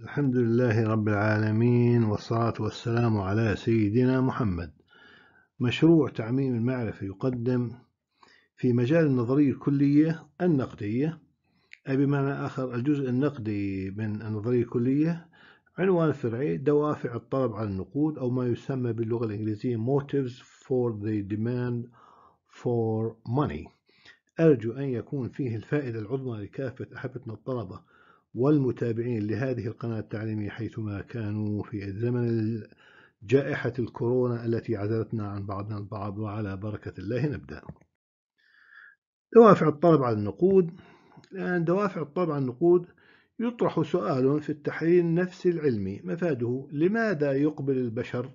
الحمد لله رب العالمين والصلاة والسلام على سيدنا محمد مشروع تعميم المعرفة يقدم في مجال النظرية الكلية النقدية أي بمعنى آخر الجزء النقدي من النظرية الكلية عنوان فرعي دوافع الطلب على النقود أو ما يسمى باللغة الإنجليزية motives for the demand for money أرجو أن يكون فيه الفائدة العظمى لكافة أحبتنا الطلبة والمتابعين لهذه القناة التعليمية حيثما كانوا في زمن جائحة الكورونا التي عزلتنا عن بعضنا البعض وعلى بركة الله نبدأ دوافع الطلب على النقود الآن دوافع الطلب على النقود يطرح سؤال في التحليل النفسي العلمي مفاده لماذا يقبل البشر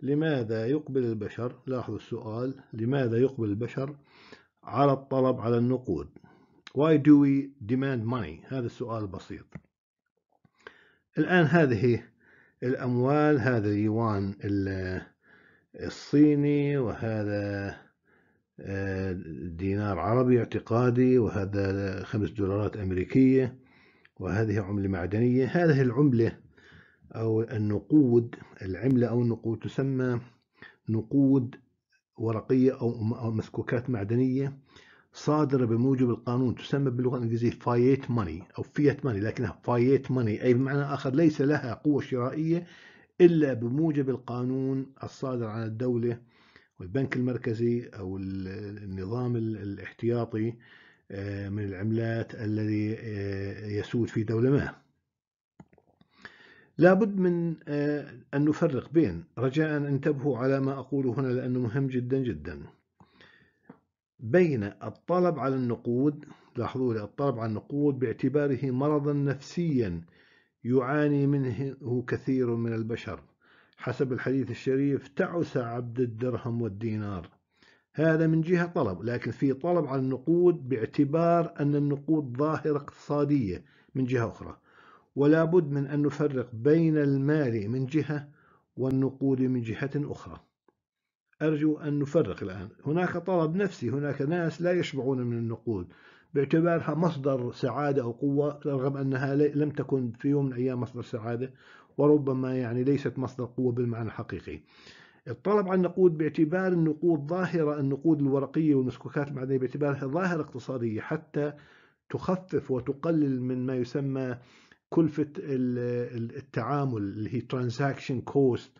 لماذا يقبل البشر لاحظوا السؤال لماذا يقبل البشر على الطلب على النقود Why do we demand money? هذا السؤال بسيط الآن هذه الأموال هذا اليوان الصيني وهذا آه، دينار عربي اعتقادي وهذا خمس دولارات أمريكية وهذه عملة معدنية هذه العملة أو النقود العملة أو النقود تسمى نقود ورقية أو مسكوكات معدنية صادرة بموجب القانون تسمى باللغة الإنجليزية فايت ماني أو فيت ماني لكنها فايت ماني أي بمعنى آخر ليس لها قوة شرائية إلا بموجب القانون الصادر عن الدولة والبنك المركزي أو النظام الاحتياطي آه، من العملات الذي آه، يسود في دولة ما لابد من آه، أن نفرق بين رجاء أن انتبهوا على ما أقوله هنا لأنه مهم جدا جدا بين الطلب على النقود لاحظوا لي الطلب على النقود باعتباره مرضا نفسيا يعاني منه كثير من البشر حسب الحديث الشريف تعس عبد الدرهم والدينار هذا من جهة طلب لكن في طلب على النقود باعتبار أن النقود ظاهرة اقتصادية من جهة أخرى ولا بد من أن نفرق بين المال من جهة والنقود من جهة أخرى أرجو أن نفرق الآن هناك طلب نفسي هناك ناس لا يشبعون من النقود باعتبارها مصدر سعادة أو قوة رغم أنها لم تكن في يوم من الأيام مصدر سعادة وربما يعني ليست مصدر قوة بالمعنى الحقيقي الطلب على النقود باعتبار النقود ظاهرة النقود الورقية والمسكوكات المعدنية باعتبارها ظاهرة اقتصادية حتى تخفف وتقلل من ما يسمى كلفة التعامل اللي هي ترانزاكشن كوست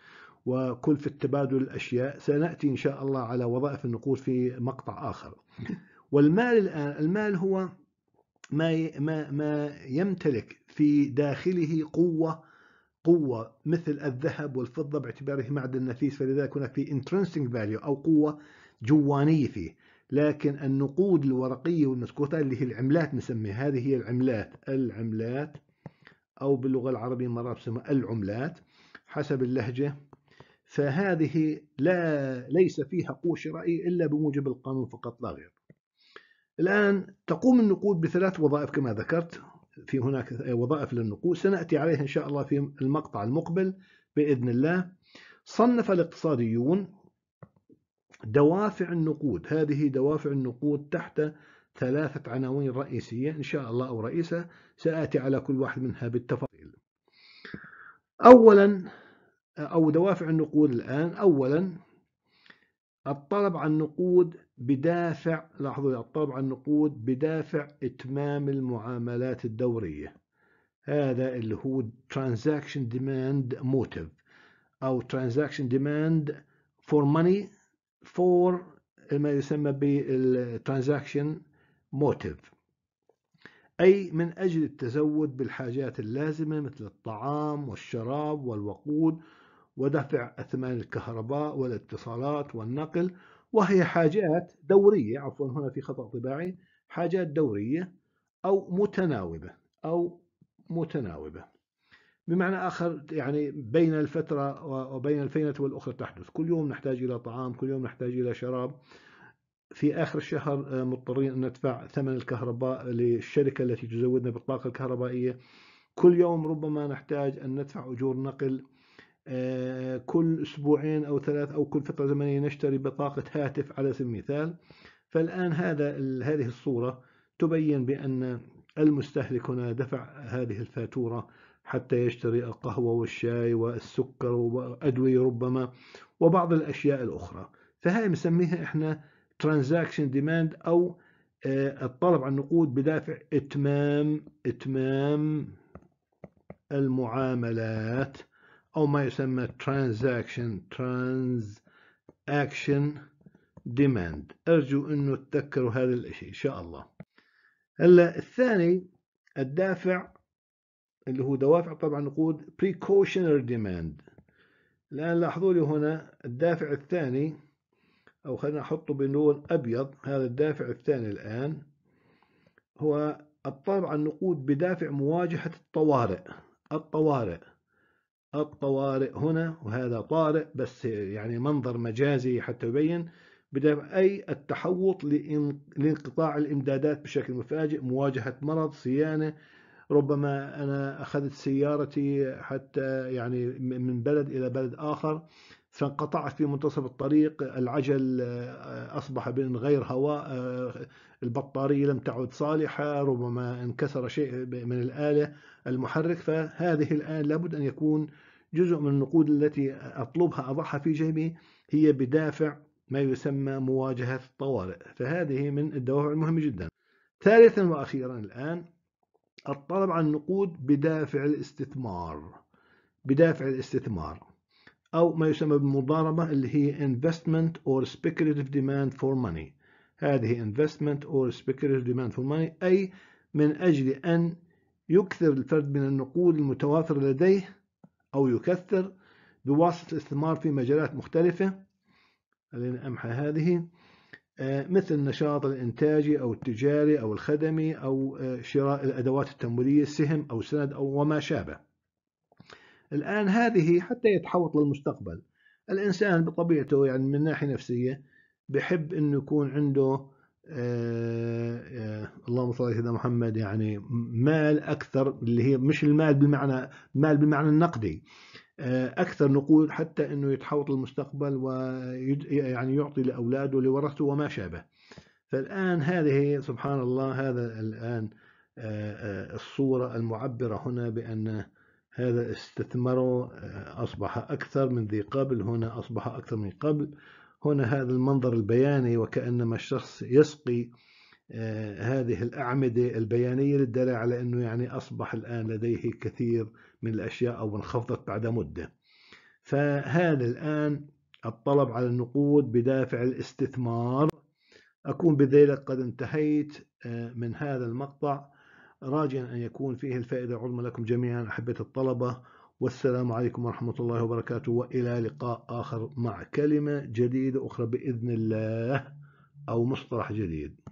وكلفة تبادل الأشياء سنأتي إن شاء الله على وظائف النقود في مقطع آخر والمال الآن المال هو ما ما ما يمتلك في داخله قوة قوة مثل الذهب والفضة باعتباره معدن نفيس فلذلك هناك في intrinsic value أو قوة جوانية فيه لكن النقود الورقية والمسكوتة اللي هي العملات نسميها هذه هي العملات العملات أو باللغة العربية مرات تسمى العملات حسب اللهجة فهذه لا ليس فيها قوة شرائية إلا بموجب القانون فقط لا غير الآن تقوم النقود بثلاث وظائف كما ذكرت في هناك وظائف للنقود سنأتي عليها إن شاء الله في المقطع المقبل بإذن الله صنف الاقتصاديون دوافع النقود هذه دوافع النقود تحت ثلاثة عناوين رئيسية إن شاء الله أو رئيسة سآتي على كل واحد منها بالتفاصيل أولا أو دوافع النقود الآن أولا الطلب على النقود بدافع لاحظوا الطلب على النقود بدافع إتمام المعاملات الدورية هذا اللي هو Transaction Demand Motive أو Transaction Demand for Money for ما يسمى بالترانزاكشن موتيف أي من أجل التزود بالحاجات اللازمة مثل الطعام والشراب والوقود ودفع أثمان الكهرباء والاتصالات والنقل وهي حاجات دورية عفوا هنا في خطأ طباعي حاجات دورية أو متناوبة أو متناوبة بمعنى آخر يعني بين الفترة وبين الفينة والأخرى تحدث كل يوم نحتاج إلى طعام كل يوم نحتاج إلى شراب في آخر الشهر آه، مضطرين أن ندفع ثمن الكهرباء للشركة التي تزودنا بالطاقة الكهربائية كل يوم ربما نحتاج أن ندفع أجور نقل آه، كل أسبوعين أو ثلاث أو كل فترة زمنية نشتري بطاقة هاتف على سبيل المثال فالآن هذا هذه الصورة تبين بأن المستهلك هنا دفع هذه الفاتورة حتى يشتري القهوة والشاي والسكر وأدوية ربما وبعض الأشياء الأخرى فهي بنسميها إحنا ترانزاكشن ديماند أو آه، الطلب على النقود بدافع إتمام إتمام المعاملات أو ما يسمى ترانزاكشن transaction ديماند أرجو أنه تذكروا هذا الشيء إن شاء الله هلا الثاني الدافع اللي هو دوافع طبعا نقود precautionary demand الآن لاحظوا لي هنا الدافع الثاني أو خلينا نحطه بلون أبيض هذا الدافع الثاني الآن هو الطبع النقود بدافع مواجهة الطوارئ الطوارئ الطوارئ هنا وهذا طارئ بس يعني منظر مجازي حتى يبين بدأ أي التحوط لانقطاع الإمدادات بشكل مفاجئ مواجهة مرض صيانة ربما أنا أخذت سيارتي حتى يعني من بلد إلى بلد آخر فانقطعت في منتصف الطريق العجل آه، أصبح من غير هواء آه، البطارية لم تعد صالحة ربما انكسر شيء من الآلة المحرك فهذه الآن لابد أن يكون جزء من النقود التي أطلبها أضعها في جيبي هي بدافع ما يسمى مواجهة الطوارئ فهذه من الدوافع المهمة جدا ثالثا وأخيرا الآن الطلب على النقود بدافع الاستثمار بدافع الاستثمار أو ما يسمى بالمضاربة اللي هي investment or speculative demand for money هذه investment or speculative demand for money أي من أجل أن يكثر الفرد من النقود المتوافرة لديه أو يكثر بواسطة الاستثمار في مجالات مختلفة خلينا أمحى هذه آه، مثل النشاط الإنتاجي أو التجاري أو الخدمي أو آه، شراء الأدوات التمويلية السهم أو سند أو وما شابه الآن هذه حتى يتحوط للمستقبل الإنسان بطبيعته يعني من ناحية نفسية بحب أنه يكون عنده آه،, آه اللهم صل على سيدنا محمد يعني مال اكثر اللي هي مش المال بالمعنى مال بالمعنى النقدي آه، اكثر نقود حتى انه يتحوط المستقبل ويعني يعطي لاولاده لورثته وما شابه فالان هذه سبحان الله هذا الان آه، الصوره المعبره هنا بان هذا استثمره اصبح اكثر من ذي قبل هنا اصبح اكثر من قبل هنا هذا المنظر البياني وكأنما الشخص يسقي آه، هذه الأعمدة البيانية للدلالة على أنه يعني أصبح الآن لديه كثير من الأشياء أو انخفضت بعد مدة فهذا الآن الطلب على النقود بدافع الاستثمار أكون بذلك قد انتهيت آه، من هذا المقطع راجيا أن يكون فيه الفائدة العظمى لكم جميعا أحبة الطلبة والسلام عليكم ورحمة الله وبركاته وإلى لقاء آخر مع كلمة جديدة أخرى بإذن الله أو مصطلح جديد